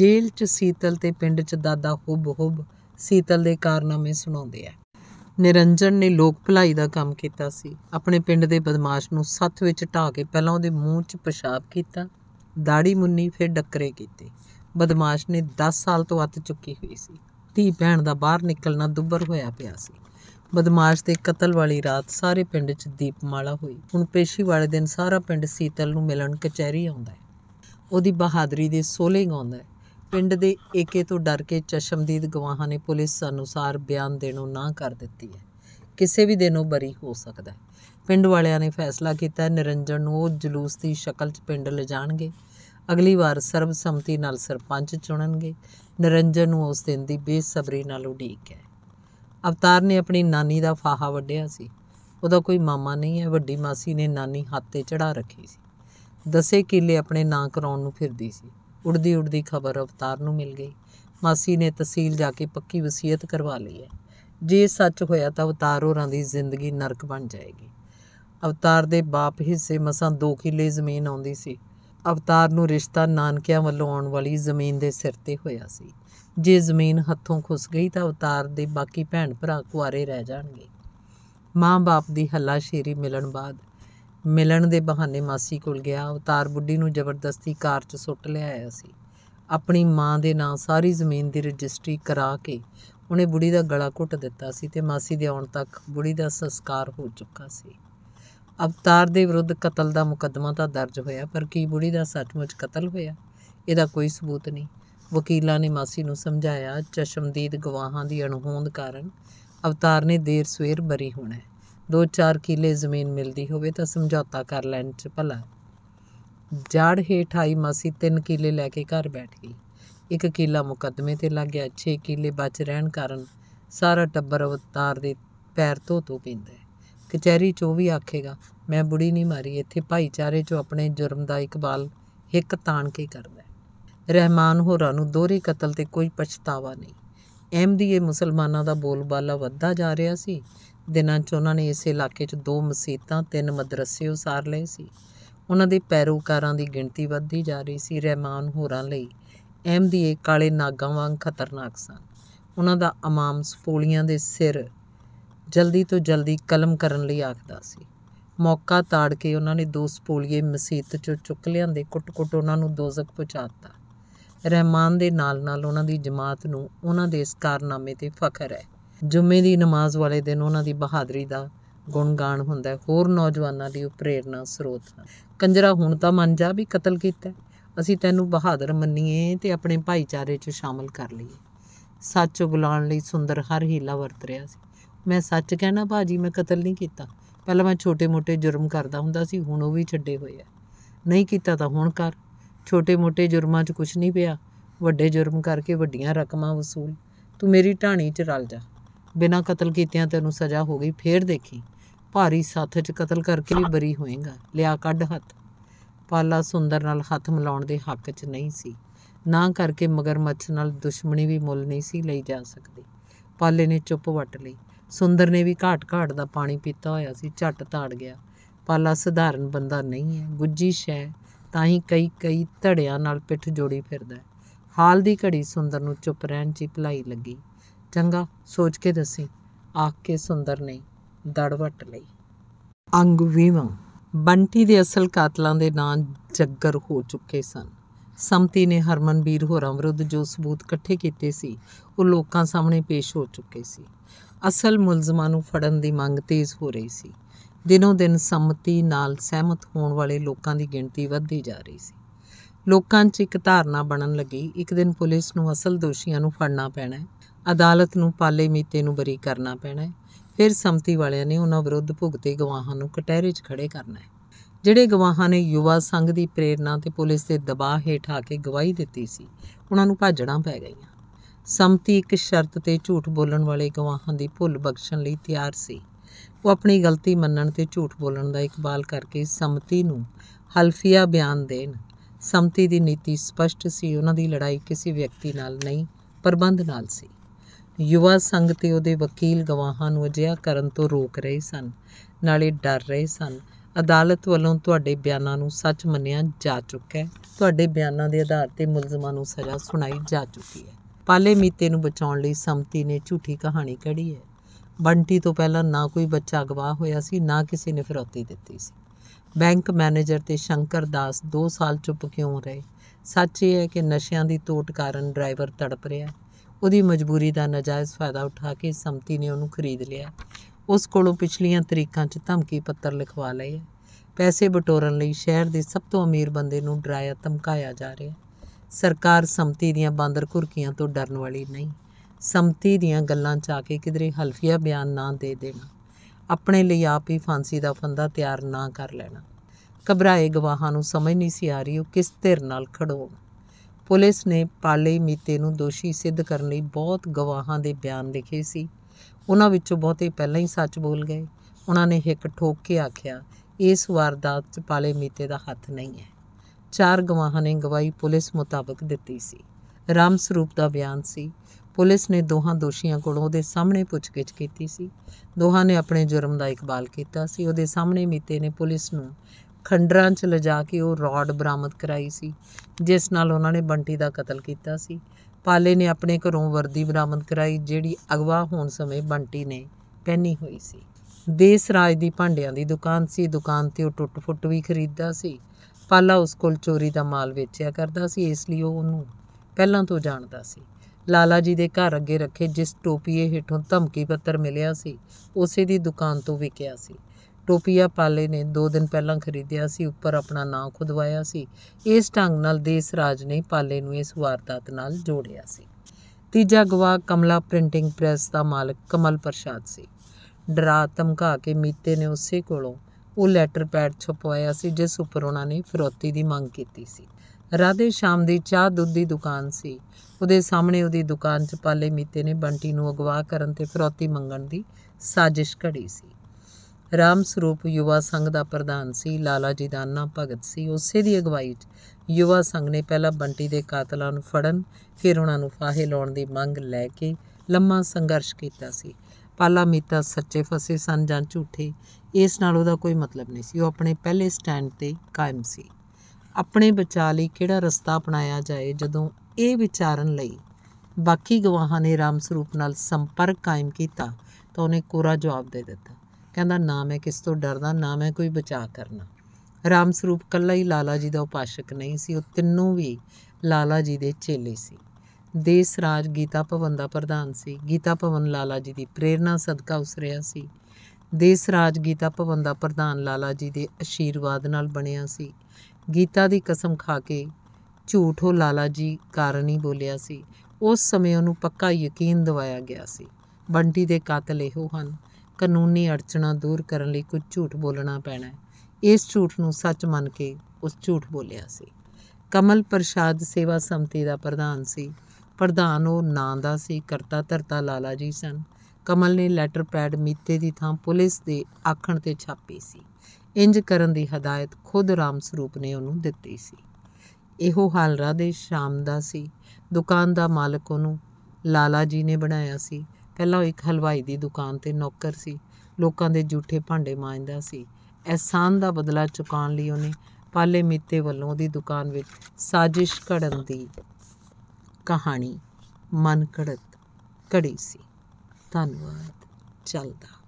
ਜੇਲ੍ਹ 'ਚ ਸੀਤਲ ਤੇ ਪਿੰਡ 'ਚ ਦਾਦਾ ਹੁਬ-ਹੁਬ ਸੀਤਲ ਦੇ ਕਾਰਨਾਮੇ ਸੁਣਾਉਂਦੇ ਆ ਨਿਰੰਜਨ ਨੇ ਲੋਕ ਭਲਾਈ ਦਾ ਕੰਮ ਕੀਤਾ ਸੀ ਆਪਣੇ ਪਿੰਡ ਦੇ ਬਦਮਾਸ਼ ਨੂੰ ਸੱਥ ਵਿੱਚ ਢਾ ਕੇ ਪਹਿਲਾਂ ਉਹਦੇ ਮੂੰਹ 'ਚ ਪਿਸ਼ਾਬ ਕੀਤਾ ਦਾੜੀ ਮੁੰਨੀ ਫਿਰ ਡੱਕਰੇ ਕੀਤੇ ਬਦਮਾਸ਼ ਨੇ 10 ਸਾਲ ਤੋਂ ਅੱਤ ਚੁੱਕੀ ਹੋਈ ਸੀ ਧੀ ਭੈਣ ਦਾ ਬਾਹਰ ਨਿਕਲਣਾ ਦੁੱਬਰ ਹੋਇਆ ਪਿਆ ਸੀ ਬਦਮਾਸ਼ ਦੇ ਕਤਲ ਵਾਲੀ ਰਾਤ ਸਾਰੇ ਪਿੰਡ 'ਚ ਦੀਪਮਾਲਾ ਹੋਈ ਹੁਣ ਪੇਸ਼ੀ ਵਾਲੇ ਦਿਨ ਸਾਰਾ ਪਿੰਡ ਸੀਤਲ ਨੂੰ ਮਿਲਣ ਕਚਹਿਰੀ ਆਉਂਦਾ ਹੈ ਉਹਦੀ ਬਹਾਦਰੀ ਦੇ ਸੋਲੇ ਗਾਉਂਦਾ ਹੈ ਪਿੰਡ ਦੇ ਏਕੇ ਤੋਂ ਡਰ ਕੇ ਚਸ਼ਮਦੀਦ ਗਵਾਹਾਂ ਨੇ ਪੁਲਿਸ ਅਨੁਸਾਰ ਬਿਆਨ ਦੇਣੋਂ ਨਾ ਕਰ ਦਿੱਤੀ ਹੈ ਕਿਸੇ ਵੀ ਦਿਨ ਉਹ ਬਰੀ ਹੋ ਸਕਦਾ ਹੈ ਪਿੰਡ ਵਾਲਿਆਂ ਨੇ ਫੈਸਲਾ ਕੀਤਾ ਨਿਰੰਜਨ ਨੂੰ ਉਹ ਜਲੂਸ ਦੀ ਸ਼ਕਲ 'ਚ ਪਿੰਡ ਲਿਜਾਣਗੇ ਅਗਲੀ ਵਾਰ ਸਰਬਸੰਮਤੀ ਨਾਲ ਸਰਪੰਚ ਚੁਣਨਗੇ ਨਰਿੰਦਰ ਨੂੰ ਉਸ ਦਿਨ ਦੀ ਬੇਸਬਰੀ ਨਾਲ ਉਡੀਕ ਹੈ ਅਵਤਾਰ ਨੇ ਆਪਣੀ ਨਾਨੀ ਦਾ ਫਾਹਾ ਵੱਢਿਆ ਸੀ ਉਹਦਾ ਕੋਈ ਮਾਮਾ ਨਹੀਂ ਹੈ ਵੱਡੀ ਮਾਸੀ ਨੇ ਨਾਨੀ ਹੱਥ ਤੇ ਚੜਾ ਰੱਖੀ ਸੀ ਦਸੇ ਕਿਲੇ ਆਪਣੇ ਨਾਂ ਕਰਾਉਣ ਨੂੰ ਫਿਰਦੀ ਸੀ ਉੜਦੀ ਉੜਦੀ ਖਬਰ ਅਵਤਾਰ ਨੂੰ ਮਿਲ ਗਈ ਮਾਸੀ ਨੇ ਤਹਿਸੀਲ ਜਾ ਕੇ ਪੱਕੀ ਵਸੀਅਤ ਕਰਵਾ ਲਈ ਹੈ ਜੇ ਸੱਚ ਹੋਇਆ ਤਾਂ ਅਵਤਾਰ ਹੋਰਾਂ ਦੀ ਜ਼ਿੰਦਗੀ ਨਰਕ ਬਣ ਜਾਏਗੀ ਅਵਤਾਰ ਦੇ ਬਾਪ ਹਿੱਸੇ ਮਸਾਂ 2 ਕਿਲੇ ਜ਼ਮੀਨ ਆਉਂਦੀ ਸੀ ਅਵਤਾਰ ਨੂੰ ਰਿਸ਼ਤਾ ਨਾਨਕਿਆਂ ਵੱਲੋਂ ਆਉਣ ਵਾਲੀ ਜ਼ਮੀਨ ਦੇ ਸਿਰ ਤੇ ਹੋਇਆ ਸੀ ਜੇ ਜ਼ਮੀਨ ਹੱਥੋਂ ਖੁੱਸ ਗਈ ਤਾਂ ਅਵਤਾਰ ਦੇ ਬਾਕੀ ਭੈਣ ਭਰਾ ਕੁਆਰੇ ਰਹਿ ਜਾਣਗੇ ਮਾਂ-ਬਾਪ ਦੀ ਹੱਲਾਸ਼ੇਰੀ ਮਿਲਣ ਬਾਅਦ ਮਿਲਣ ਦੇ ਬਹਾਨੇ ਮਾਸੀ ਕੋਲ ਗਿਆ ਅਵਤਾਰ ਬੁੱਢੀ ਨੂੰ ਜ਼ਬਰਦਸਤੀ ਕਾਰ 'ਚ ਸੁੱਟ ਲਿਆਇਆ ਸੀ ਆਪਣੀ ਮਾਂ ਦੇ ਨਾਂ ਸਾਰੀ ਜ਼ਮੀਨ ਦੀ ਰਜਿਸਟਰੀ ਕਰਾ ਕੇ ਉਹਨੇ ਬੁੜੀ ਦਾ ਗਲਾ ਘੁੱਟ ਦਿੱਤਾ ਸੀ ਤੇ ਮਾਸੀ ਦੇ ਆਉਣ ਤੱਕ ਬੁੜੀ ਦਾ ਸੰਸਕਾਰ ਹੋ ਚੁੱਕਾ ਸੀ ਅਵਤਾਰ ਦੇ ਵਿਰੁੱਧ ਕਤਲ ਦਾ ਮੁਕੱਦਮਾ ਤਾਂ ਦਰਜ ਹੋਇਆ ਪਰ ਕੀ ਬੁੜੀ ਦਾ ਸੱਚਮੁੱਚ ਕਤਲ ਹੋਇਆ ਇਹਦਾ ਕੋਈ ਸਬੂਤ ਨਹੀਂ ਵਕੀਲਾਂ ਨੇ ਮਾਸੀ ਨੂੰ ਸਮਝਾਇਆ ਚਸ਼ਮਦੀਦ ਗਵਾਹਾਂ ਦੀ ਅਣਹੋਂਦ ਕਾਰਨ ਅਵਤਾਰ ਨੇ ਦੇਰ ਸਵੇਰ ਬਰੀ ਹੋਣਾ ਦੋ ਚਾਰ ਕਿਲੇ ਜ਼ਮੀਨ ਮਿਲਦੀ ਹੋਵੇ ਤਾਂ ਸਮਝੌਤਾ ਕਰ ਲੈਣ ਚ ਭਲਾ ਜੜ ਹੇਠ ਆਈ ਮਾਸੀ 3 ਕਿਲੇ ਲੈ ਕੇ ਘਰ ਬੈਠ ਗਈ ਇੱਕ ਕਿਲਾ ਮੁਕੱਦਮੇ ਤੇ ਲੱਗ ਗਿਆ 6 ਕਿਲੇ ਬਚ ਰਹਿਣ ਕਾਰਨ ਸਾਰਾ ਟੱਬਰ ਅਵਤਾਰ ਦੇ ਪੈਰ ਤੋਂ ਤੋਂ ਪੀਂਦਾ ਕਚਹਿਰੀ 'ਚ ਉਹ ਵੀ ਆਖੇਗਾ ਮੈਂ ਬੁੜੀ ਨਹੀਂ ਮਾਰੀ ਇੱਥੇ ਭਾਈਚਾਰੇ 'ਚ ਆਪਣੇ ਜੁਰਮ ਦਾ ਇਕਬਾਲ ਹਿੱਕ ਤਾਣ ਕੇ ਕਰਦਾ ਰਹਿਮਾਨ ਹੋਰਾਂ ਨੂੰ ਦੋਹਰੇ ਕਤਲ ਤੇ ਕੋਈ ਪਛਤਾਵਾ ਨਹੀਂ ਅਹਿਮਦੀਏ ਮੁਸਲਮਾਨਾਂ ਦਾ ਬੋਲਬਾਲਾ ਵੱਧਦਾ ਜਾ ਰਿਹਾ ਸੀ ਦਿਨਾਂ 'ਚ ਉਹਨਾਂ ਨੇ ਇਸ ਇਲਾਕੇ 'ਚ ਦੋ ਮਸਜਿਦਾਂ ਤਿੰਨ ਮਦਰਸੇ ਉਸਾਰ ਲਏ ਸੀ ਉਹਨਾਂ ਦੇ ਪੈਰੋਕਾਰਾਂ ਦੀ ਗਿਣਤੀ ਵੱਧਦੀ ਜਾ ਰਹੀ ਸੀ ਰਹਿਮਾਨ ਹੋਰਾਂ ਲਈ ਅਹਿਮਦੀਏ ਕਾਲੇ ਨਾਗਾਂ ਵਾਂਗ ਖਤਰਨਾਕ ਸਨ ਉਹਨਾਂ ਦਾ ਇਮਾਮ ਸਪੋਲੀਆਂ ਦੇ ਸਿਰ ਜਲਦੀ ਤੋਂ ਜਲਦੀ ਕਲਮ ਕਰਨ ਲਈ ਆਖਦਾ ਸੀ ਮੌਕਾ ਤਾੜ ਕੇ ਉਹਨਾਂ ਨੇ ਦੋ ਸਪੋਲੀਏ ਮਸੀਤ ਚੋਂ ਚੁੱਕ ਲਿਆਂਦੇ ਕੁੱਟ-ਕੁੱਟ ਉਹਨਾਂ ਨੂੰ ਦੋਜ਼ਖ ਪਹੁੰਚਾਤਾ ਰਹਿਮਾਨ ਦੇ ਨਾਲ-ਨਾਲ ਉਹਨਾਂ ਦੀ ਜਮਾਤ ਨੂੰ ਉਹਨਾਂ ਦੇ ਇਸ ਕਾਰਨਾਮੇ ਤੇ ਫਖਰ ਹੈ ਜੁਮੇ ਦੀ ਨਮਾਜ਼ ਵਾਲੇ ਦਿਨ ਉਹਨਾਂ ਦੀ ਬਹਾਦਰੀ ਦਾ ਗੁਣਗਾਨ ਹੁੰਦਾ ਹੋਰ ਨੌਜਵਾਨਾਂ ਦੀ ਪ੍ਰੇਰਣਾ ਸਰੋਤ ਹਨ ਕੰਜਰਾ ਹੁਣ ਤਾਂ ਮੰਨ ਜਾ ਵੀ ਕਤਲ ਕੀਤਾ ਅਸੀਂ ਤੈਨੂੰ ਬਹਾਦਰ ਮੰਨੀਏ ਤੇ ਆਪਣੇ ਭਾਈਚਾਰੇ 'ਚ ਸ਼ਾਮਲ ਕਰ ਲਈਏ ਸੱਚ ਉਗਲਾਉਣ ਲਈ ਸੁੰਦਰ ਹਰ ਹੀਲਾ ਵਰਤ ਰਿਹਾ ਸੀ ਮੈਂ ਸੱਚ ਕਹਿਣਾ ਬਾਜੀ ਮੈਂ ਕਤਲ ਨਹੀਂ ਕੀਤਾ ਪਹਿਲਾਂ ਮੈਂ ਛੋਟੇ-ਮੋਟੇ ਜੁਰਮ ਕਰਦਾ ਹੁੰਦਾ ਸੀ ਹੁਣ ਉਹ ਵੀ ਛੱਡੇ ਹੋਏ ਆ ਨਹੀਂ ਕੀਤਾ ਤਾਂ ਹੁਣ ਕਰ ਛੋਟੇ-ਮੋਟੇ ਜੁਰਮਾਂ 'ਚ ਕੁਝ ਨਹੀਂ ਪਿਆ ਵੱਡੇ ਜੁਰਮ ਕਰਕੇ ਵੱਡੀਆਂ ਰਕਮਾਂ ਵਸੂਲ ਤੂੰ ਮੇਰੀ ਢਾਣੀ 'ਚ ਰਲ ਜਾ ਬਿਨਾਂ ਕਤਲ ਕੀਤਿਆਂ ਤੈਨੂੰ ਸਜ਼ਾ ਹੋ ਗਈ ਫੇਰ ਦੇਖੀ ਭਾਰੀ ਸਾਥ 'ਚ ਕਤਲ ਕਰਕੇ ਵੀ ਬਰੀ ਹੋਏਗਾ ਲਿਆ ਕੱਢ ਹੱਥ ਪਾਲਾ ਸੁੰਦਰ ਨਾਲ ਹੱਥ ਮਿਲਾਉਣ ਦੇ ਹੱਕ 'ਚ ਨਹੀਂ ਸੀ ਨਾ ਕਰਕੇ ਮਗਰਮੱਛ ਨਾਲ ਦੁਸ਼ਮਣੀ ਵੀ ਮੁੱਲ ਨਹੀਂ ਸੀ ਲਈ ਜਾ ਸਕਦੀ ਪਾਲੇ ਨੇ ਚੁੱਪ ਵੱਟ ਲਈ ਸੁੰਦਰ ਨੇ ਵੀ ਘਾਟ-ਘਾਟ ਦਾ ਪਾਣੀ ਪੀਤਾ ਹੋਇਆ ਸੀ ਝੱਟ ਤਾੜ ਗਿਆ ਪਾਲਾ ਸਧਾਰਨ ਬੰਦਾ ਨਹੀਂ ਹੈ ਗੁੱਜੀ ਸ਼ੈ ਤਾਂ ਹੀ ਕਈ ਕਈ ਧੜਿਆਂ ਨਾਲ ਪਿੱਠ ਜੋੜੀ ਫਿਰਦਾ ਹਾਲ ਦੀ ਘੜੀ ਸੁੰਦਰ ਨੂੰ ਚੁੱਪ ਰਹਿਣ ਦੀ ਭਲਾਈ ਲੱਗੀ ਚੰਗਾ ਸੋਚ ਕੇ ਦੱਸੀ ਆਖ ਕੇ ਸੁੰਦਰ ਨੇ ਦੜਵਟ ਲਈ ਅੰਗ ਵੀਵਾਂ ਬੰਟੀ ਦੇ ਅਸਲ ਕਾਤਲਾਂ ਦੇ ਨਾਂ ਜੱਗਰ ਹੋ ਚੁੱਕੇ ਸਨ ਸਮਤੀ ਨੇ ਹਰਮਨਬੀਰ ਹੋਰਾਂ ਵਿਰੁੱਧ ਜੋ ਸਬੂਤ ਇਕੱਠੇ ਕੀਤੇ ਸੀ ਉਹ ਲੋਕਾਂ ਸਾਹਮਣੇ ਪੇਸ਼ ਹੋ ਚੁੱਕੇ ਸੀ ਅਸਲ ਮੁਲਜ਼ਮਾਂ ਨੂੰ ਫੜਨ ਦੀ ਮੰਗ ਤੇਜ਼ ਹੋ ਰਹੀ ਸੀ ਦਿਨੋਂ ਦਿਨ ਸੰਮਤੀ ਨਾਲ ਸਹਿਮਤ ਹੋਣ ਵਾਲੇ ਲੋਕਾਂ ਦੀ ਗਿਣਤੀ ਵੱਧਦੀ ਜਾ ਰਹੀ ਸੀ ਲੋਕਾਂ 'ਚ ਇੱਕ ਧਾਰਨਾ ਬਣਨ ਲੱਗੀ ਇੱਕ ਦਿਨ ਪੁਲਿਸ ਨੂੰ ਅਸਲ ਦੋਸ਼ੀਆਂ ਨੂੰ ਫੜਨਾ ਪੈਣਾ ਹੈ ਅਦਾਲਤ ਨੂੰ ਪਾਲੇ ਮੀਤੇ ਨੂੰ ਬਰੀ ਕਰਨਾ ਪੈਣਾ ਹੈ ਫਿਰ ਸੰਮਤੀ ਵਾਲਿਆਂ ਨੇ ਉਹਨਾਂ ਵਿਰੁੱਧ ਭੁਗਤੇ ਗਵਾਹਾਂ ਨੂੰ ਕਟਹਿਰੇ 'ਚ ਖੜੇ ਕਰਨਾ ਹੈ ਜਿਹੜੇ ਗਵਾਹਾਂ ਨੇ ਯੁਵਾ ਸੰਘ ਦੀ ਪ੍ਰੇਰਣਾ ਤੇ ਪੁਲਿਸ ਦੇ ਦਬਾਅ ਹੇਠ ਆ ਕੇ ਗਵਾਹੀ ਦਿੱਤੀ ਸੀ ਉਹਨਾਂ ਨੂੰ ਭਾਜਣਾ ਪੈ ਗਈਆਂ ਸੰਮਤੀ ਇੱਕ ਸ਼ਰਤ ਤੇ ਝੂਠ ਬੋਲਣ ਵਾਲੇ ਗਵਾਹਾਂ ਦੀ ਭੁੱਲ ਬਖਸ਼ਣ ਲਈ ਤਿਆਰ ਸੀ ਉਹ ਆਪਣੀ ਗਲਤੀ ਮੰਨਣ ਤੇ ਝੂਠ ਬੋਲਣ ਦਾ ਇਕਬਾਲ ਕਰਕੇ ਸੰਮਤੀ ਨੂੰ ਹਲਫੀਆ ਬਿਆਨ ਦੇਣ ਸੰਮਤੀ ਦੀ ਨੀਤੀ ਸਪਸ਼ਟ ਸੀ ਉਹਨਾਂ ਦੀ ਲੜਾਈ ਕਿਸੇ ਵਿਅਕਤੀ ਨਾਲ ਨਹੀਂ ਪ੍ਰਬੰਧ ਨਾਲ ਸੀ ਯੁਵਾ ਸੰਘ ਤੇ ਉਹਦੇ ਵਕੀਲ ਗਵਾਹਾਂ ਨੂੰ ਅਜਿਹਾ ਕਰਨ ਤੋਂ ਰੋਕ ਰਹੇ ਸਨ ਨਾਲੇ ਡਰ ਰਹੇ ਸਨ ਅਦਾਲਤ ਵੱਲੋਂ ਤੁਹਾਡੇ ਬਿਆਨਾਂ ਨੂੰ ਸੱਚ ਮੰਨਿਆ ਜਾ ਚੁੱਕਾ ਹੈ ਤੁਹਾਡੇ ਬਿਆਨਾਂ ਦੇ ਆਧਾਰ ਤੇ ਮੁਲਜ਼ਮਾਂ ਨੂੰ ਸਜ਼ਾ ਸੁਣਾਈ ਜਾ ਚੁੱਕੀ ਹੈ ਪਾਲੇ ਮੀਤੇ ਨੂੰ ਬਚਾਉਣ ਲਈ ਸੰਮਤੀ ਨੇ ਝੂਠੀ ਕਹਾਣੀ ਕੜੀ ਹੈ ਬੰਟੀ ਤੋਂ ਪਹਿਲਾਂ ਨਾ ਕੋਈ ਬੱਚਾ ਅਗਵਾ ਹੋਇਆ ਸੀ ਨਾ ਕਿਸੇ ਨੇ ਫਿਰੌਤੀ ਦਿੱਤੀ ਸੀ ਬੈਂਕ ਮੈਨੇਜਰ ਤੇ ਸ਼ੰਕਰ ਦਾਸ 2 ਸਾਲ ਚੁੱਪ ਕਿਉਂ ਰਹੇ ਸੱਚ ਇਹ ਹੈ ਕਿ ਨਸ਼ਿਆਂ ਦੀ ਤੋਟ ਕਾਰਨ ਡਰਾਈਵਰ ਤੜਪ ਰਿਹਾ ਹੈ ਉਹਦੀ ਮਜਬੂਰੀ ਦਾ ਨਜਾਇਜ਼ ਫਾਇਦਾ ਉਠਾ ਕੇ ਸੰਮਤੀ ਨੇ ਉਹਨੂੰ ਖਰੀਦ ਲਿਆ ਉਸ ਕੋਲੋਂ ਪਿਛਲੀਆਂ ਤਰੀਕਾਂ 'ਚ ਧਮਕੀ ਪੱਤਰ ਲਿਖਵਾ ਲਏ ਪੈਸੇ ਬਟੋਰਨ ਲਈ ਸ਼ਹਿਰ ਦੇ ਸਭ ਤੋਂ ਅਮੀਰ ਬੰਦੇ ਨੂੰ ਡਰਾਇਆ ਧਮਕਾਇਆ ਜਾ ਰਿਹਾ ਸਰਕਾਰ ਸਮਤੀ ਦੀਆਂ ਬਾਂਦਰ ਘੁਰਕੀਆਂ ਤੋਂ ਡਰਨ ਵਾਲੀ ਨਹੀਂ ਸਮਤੀ ਦੀਆਂ ਗੱਲਾਂ ਆ ਕੇ ਕਿਧਰੇ ਹਲਫੀਆ ਬਿਆਨ ਨਾ ਦੇ ਦੇਣਾ ਆਪਣੇ ਲਈ ਆਪ ਹੀ ਫਾਂਸੀ ਦਾ ਫੰਦਾ ਤਿਆਰ ਨਾ ਕਰ ਲੈਣਾ ਘਬਰਾਏ ਗਵਾਹਾਂ ਨੂੰ ਸਮਝ ਨਹੀਂ ਸੀ ਆ ਰਹੀ ਉਹ ਕਿਸ ਧਿਰ ਨਾਲ ਖੜੋ ਪੁਲਿਸ ਨੇ ਪਾਲੇ ਮੀਤੇ ਨੂੰ ਦੋਸ਼ੀ ਸਿੱਧ ਕਰਨ ਲਈ ਬਹੁਤ ਗਵਾਹਾਂ ਦੇ ਬਿਆਨ ਲਿਖੇ ਸੀ ਉਹਨਾਂ ਵਿੱਚੋਂ ਬਹੁਤੇ ਪਹਿਲਾਂ ਹੀ ਸੱਚ ਬੋਲ ਗਏ ਉਹਨਾਂ ਨੇ ਹਿੱਕ ਠੋਕ ਕੇ ਆਖਿਆ ਇਸ ਵਾਰਦਾਤ 'ਚ ਪਾਲੇ ਮੀਤੇ ਦਾ ਹੱਥ ਨਹੀਂ ਹੈ ਚਾਰ ਗਵਾਹਾਂ ਨੇ ਗਵਾਹੀ ਪੁਲਿਸ ਮੁਤਾਬਕ ਦਿੱਤੀ ਸੀ ਰਾਮ ਸਰੂਪ ਦਾ ਬਿਆਨ ਸੀ ਪੁਲਿਸ ਨੇ ਦੋਹਾਂ ਦੋਸ਼ੀਆਂ ਕੋਲੋਂ ਉਹਦੇ ਸਾਹਮਣੇ ਪੁੱਛਗਿੱਛ ਕੀਤੀ ਸੀ ਦੋਹਾਂ ਨੇ ਆਪਣੇ ਜੁਰਮ ਦਾ ਇਕਬਾਲ ਕੀਤਾ ਸੀ ਉਹਦੇ ਸਾਹਮਣੇ ਮੀਤੇ ਨੇ ਪੁਲਿਸ ਨੂੰ ਖੰਡਰਾਂ 'ਚ ਲਿਜਾ ਕੇ ਉਹ ਰੌਡ ਬਰਾਮਦ ਕਰਾਈ ਸੀ ਜਿਸ ਨਾਲ ਉਹਨਾਂ ਨੇ ਬੰਟੀ ਦਾ ਕਤਲ ਕੀਤਾ ਸੀ ਪਾਲੇ ਨੇ ਆਪਣੇ ਘਰੋਂ ਵਰਦੀ ਬਰਾਮਦ ਕਰਾਈ ਜਿਹੜੀ ਅਗਵਾ ਹੋਣ ਸਮੇਂ ਬੰਟੀ ਨੇ ਪਹਿਨੀ ਹੋਈ ਸੀ ਦੇਸ ਰਾਜ ਦੀ ਭਾਂਡਿਆਂ ਦੀ ਦੁਕਾਨ ਸੀ ਦੁਕਾਨ ਤੇ ਉਹ ਟੁੱਟ-ਫੁੱਟ ਵੀ ਖਰੀਦਦਾ ਸੀ ਪਾਲਾ ਉਸ ਕੋਲ ਚੋਰੀ ਦਾ ਮਾਲ ਵੇਚਿਆ ਕਰਦਾ ਸੀ ਇਸ ਲਈ ਉਹ ਉਹਨੂੰ ਪਹਿਲਾਂ ਤੋਂ ਜਾਣਦਾ ਸੀ ਲਾਲਾ ਜੀ ਦੇ ਘਰ ਅੱਗੇ ਰੱਖੇ ਜਿਸ ਟੋਪੀਏ ਹੇਠੋਂ ਧਮਕੀ ਪੱਤਰ ਮਿਲਿਆ ਸੀ ਉਸੇ ਦੀ ਦੁਕਾਨ ਤੋਂ ਵਿਕਿਆ ਸੀ ਟੋਪੀਆ ਪਾਲੇ ਨੇ 2 ਦਿਨ ਪਹਿਲਾਂ ਖਰੀਦਿਆ ਸੀ ਉੱਪਰ ਆਪਣਾ ਨਾਂ ਖੁਦਵਾਇਆ ਸੀ ਇਸ ਢੰਗ ਨਾਲ ਦੇਸ ਰਾਜ ਨੇ ਪਾਲੇ ਨੂੰ ਇਸ ਵਾਰਦਾਤ ਨਾਲ ਜੋੜਿਆ ਸੀ ਤੀਜਾ ਗਵਾਹ ਕਮਲਾ ਪ੍ਰਿੰਟਿੰਗ ਪ੍ਰੈਸ ਦਾ ਮਾਲਕ ਕਮਲ ਪ੍ਰਸ਼ਾਦ ਸੀ ਡਰਾ ਧਮਕਾ ਕੇ ਮੀਤੇ ਨੇ ਉਸੇ ਕੋਲੋਂ ਉਹ ਲੈਟਰ ਪੈਡ ਛਪਵਾਇਆ ਸੀ ਜਿਸ ਉੱਪਰ ਉਹਨਾਂ ਨੇ ਫਿਰੌਤੀ ਦੀ ਮੰਗ ਕੀਤੀ ਸੀ ਰਾਧੇ ਸ਼ਾਮ ਦੀ ਚਾਹ ਦੁੱਧ ਦੀ ਦੁਕਾਨ ਸੀ ਉਹਦੇ ਸਾਹਮਣੇ ਉਹਦੀ ਦੁਕਾਨ 'ਚ ਪਾਲੇ ਮੀਤੇ ਨੇ ਬੰਟੀ ਨੂੰ ਅਗਵਾ ਕਰਨ ਤੇ ਫਿਰੌਤੀ ਮੰਗਣ ਦੀ ਸਾਜ਼ਿਸ਼ ਘੜੀ ਸੀ ਰਾਮ ਸਰੂਪ ਯੁਵਾ ਸੰਘ ਦਾ ਪ੍ਰਧਾਨ ਸੀ ਲਾਲਾ ਜੀ ਦਾ ਨਾਂ ਭਗਤ ਸੀ ਉਸੇ ਦੀ ਅਗਵਾਈ 'ਚ ਯੁਵਾ ਸੰਘ ਨੇ ਪਹਿਲਾਂ ਬੰਟੀ ਦੇ ਕਾਤਲਾਂ ਨੂੰ ਫੜਨ ਫਿਰ ਉਹਨਾਂ ਨੂੰ ਫਾਹੇ ਲਾਉਣ ਦੀ ਮੰਗ ਲੈ ਕੇ ਲੰਮਾ ਸੰਘਰਸ਼ ਕੀਤਾ ਸੀ ਪਾਲਾ ਮੀਤਾ ਸੱਚੇ ਫਸੇ ਸਨ ਜਾਂ ਝੂਠੇ ਇਸ ਨਾਲ ਉਹਦਾ ਕੋਈ ਮਤਲਬ ਨਹੀਂ ਸੀ ਉਹ ਆਪਣੇ ਪਹਿਲੇ ਸਟੈਂਡ ਤੇ ਕਾਇਮ ਸੀ ਆਪਣੇ ਬਚਾਅ ਲਈ ਕਿਹੜਾ ਰਸਤਾ ਅਪਣਾਇਆ ਜਾਏ ਜਦੋਂ ਇਹ ਵਿਚਾਰਨ ਲਈ ਬਾਕੀ ਗਵਾਹਾਂ ਨੇ ਰਾਮ ਸਰੂਪ ਨਾਲ ਸੰਪਰਕ ਕਾਇਮ ਕੀਤਾ ਤਾਂ ਉਹਨੇ ਕੋਰਾ ਜਵਾਬ ਦੇ ਦਿੱਤਾ ਕਹਿੰਦਾ ਨਾ ਮੈਂ ਕਿਸ ਤੋਂ ਡਰਦਾ ਨਾ ਮੈਂ ਕੋਈ ਬਚਾ ਕਰਨਾ ਰਾਮ ਸਰੂਪ ਕੱਲਾ ਹੀ ਲਾਲਾ ਜੀ ਦਾ ਉਪਾਸ਼ਕ ਨਹੀਂ ਸੀ ਉਹ ਤਿੰਨੋਂ ਵੀ ਲਾਲਾ ਜੀ ਦੇ ਚੇਲੇ ਸੀ ਦੇਸ ਰਾਜ ਗੀਤਾ ਭਵਨ ਦਾ ਪ੍ਰਧਾਨ ਸੀ ਗੀਤਾ ਭਵਨ ਲਾਲਾ ਜੀ ਦੀ ਪ੍ਰੇਰਣਾ ਸਦਕਾ ਉਸ ਰਿਆ ਸੀ ਦੇਸ ਰਾਜ ਗੀਤਾ ਭਵਨ ਦਾ ਪ੍ਰਧਾਨ ਲਾਲਾ ਜੀ ਦੇ ਅਸ਼ੀਰਵਾਦ ਨਾਲ ਬਣਿਆ ਸੀ ਗੀਤਾ ਦੀ ਕਸਮ ਖਾ ਕੇ ਝੂਠ ਹੋ ਲਾਲਾ ਜੀ ਕਾਰਨ ਹੀ ਬੋਲਿਆ ਸੀ ਉਸ ਸਮੇਂ ਉਹਨੂੰ ਪੱਕਾ ਯਕੀਨ ਦਿਵਾਇਆ ਗਿਆ ਸੀ ਬੰਟੀ ਦੇ ਕਾਤਲ ਇਹੋ ਹਨ ਕਾਨੂੰਨੀ ਅੜਚਣਾ ਦੂਰ ਕਰਨ ਲਈ ਕੁਝ ਝੂਠ ਬੋਲਣਾ ਪੈਣਾ ਹੈ ਇਸ ਝੂਠ ਨੂੰ ਸੱਚ ਮੰਨ ਕੇ ਉਸ ਝੂਠ ਬੋਲਿਆ ਸੀ ਕਮਲ ਪ੍ਰਸ਼ਾਦ ਸੇਵਾ ਸੰਮਤੀ ਦਾ ਪ੍ਰਧਾਨ ਸੀ ਪ੍ਰਧਾਨ ਉਹ ਨਾਂ ਦਾ ਸੀ ਕਰਤਾ ਧਰਤਾ ਲਾਲਾ ਜੀ ਸਨ ਕਮਲ ਨੇ ਲੈਟਰ ਪੈਡ ਮੀਤੇ ਦੀ ਥਾਂ ਪੁਲਿਸ ਦੇ ਆਖਣ ਤੇ ਛਾਪੀ ਸੀ ਇੰਜ ਕਰਨ ਦੀ ਹਦਾਇਤ ਖੁਦ ਰਾਮ ਸਰੂਪ ਨੇ ਉਹਨੂੰ ਦਿੱਤੀ ਸੀ ਇਹੋ ਹਾਲ ਰਾਦੇ ਸ਼ਾਮ ਦਾ ਸੀ ਦੁਕਾਨ ਦਾ ਮਾਲਕ ਉਹਨੂੰ ਲਾਲਾ ਜੀ ਨੇ ਬਣਾਇਆ ਸੀ ਪਹਿਲਾਂ ਉਹ ਇੱਕ ਹਲਵਾਈ ਦੀ ਦੁਕਾਨ ਤੇ ਨੌਕਰ ਸੀ ਲੋਕਾਂ ਦੇ ਝੂਠੇ ਭਾਂਡੇ ਮਾਂਜਦਾ ਸੀ ਐਸਾਨ ਦਾ ਬਦਲਾ ਚੁਕਾਉਣ ਲਈ ਉਹਨੇ ਪਾਲੇ ਮੀਤੇ ਵੱਲੋਂ ਉਹਦੀ ਦੁਕਾਨ ਵਿੱਚ ਸਾਜ਼ਿਸ਼ ਘੜਨ ਦੀ ਕਹਾਣੀ ਮਨ ਕੜਤ ਕੜੀ ਸੀ ਧੰਨਵਾਦ ਚੱਲਦਾ